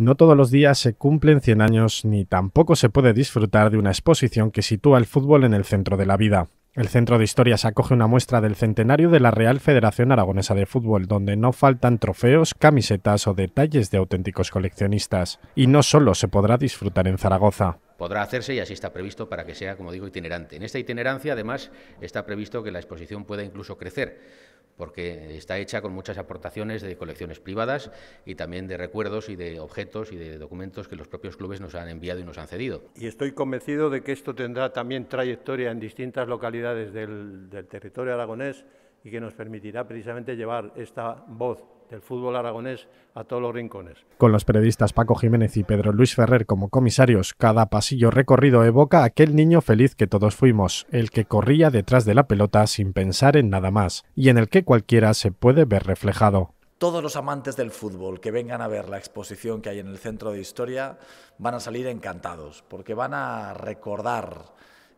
No todos los días se cumplen 100 años ni tampoco se puede disfrutar de una exposición que sitúa el fútbol en el centro de la vida. El Centro de Historias acoge una muestra del centenario de la Real Federación Aragonesa de Fútbol, donde no faltan trofeos, camisetas o detalles de auténticos coleccionistas. Y no solo se podrá disfrutar en Zaragoza. Podrá hacerse y así está previsto para que sea, como digo, itinerante. En esta itinerancia, además, está previsto que la exposición pueda incluso crecer porque está hecha con muchas aportaciones de colecciones privadas y también de recuerdos y de objetos y de documentos que los propios clubes nos han enviado y nos han cedido. Y estoy convencido de que esto tendrá también trayectoria en distintas localidades del, del territorio aragonés y que nos permitirá precisamente llevar esta voz del fútbol aragonés a todos los rincones. Con los periodistas Paco Jiménez y Pedro Luis Ferrer como comisarios, cada pasillo recorrido evoca aquel niño feliz que todos fuimos, el que corría detrás de la pelota sin pensar en nada más, y en el que cualquiera se puede ver reflejado. Todos los amantes del fútbol que vengan a ver la exposición que hay en el Centro de Historia van a salir encantados, porque van a recordar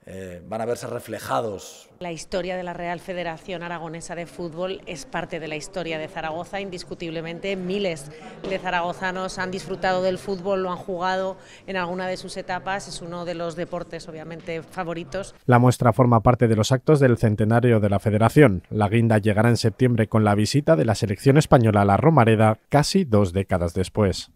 eh, van a verse reflejados. La historia de la Real Federación Aragonesa de Fútbol es parte de la historia de Zaragoza, indiscutiblemente. Miles de zaragozanos han disfrutado del fútbol, lo han jugado en alguna de sus etapas, es uno de los deportes obviamente favoritos. La muestra forma parte de los actos del centenario de la Federación. La guinda llegará en septiembre con la visita de la selección española a la Romareda casi dos décadas después.